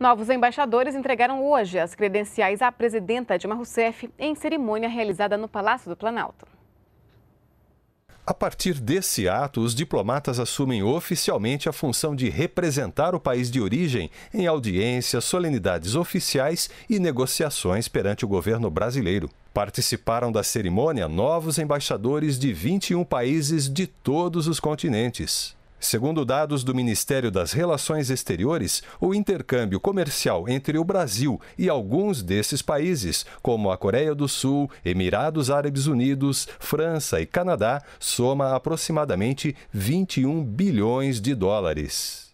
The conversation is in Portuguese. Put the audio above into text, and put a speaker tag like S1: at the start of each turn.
S1: Novos embaixadores entregaram hoje as credenciais à presidenta Dilma Rousseff em cerimônia realizada no Palácio do Planalto.
S2: A partir desse ato, os diplomatas assumem oficialmente a função de representar o país de origem em audiências, solenidades oficiais e negociações perante o governo brasileiro. Participaram da cerimônia novos embaixadores de 21 países de todos os continentes. Segundo dados do Ministério das Relações Exteriores, o intercâmbio comercial entre o Brasil e alguns desses países, como a Coreia do Sul, Emirados Árabes Unidos, França e Canadá, soma aproximadamente 21 bilhões de dólares.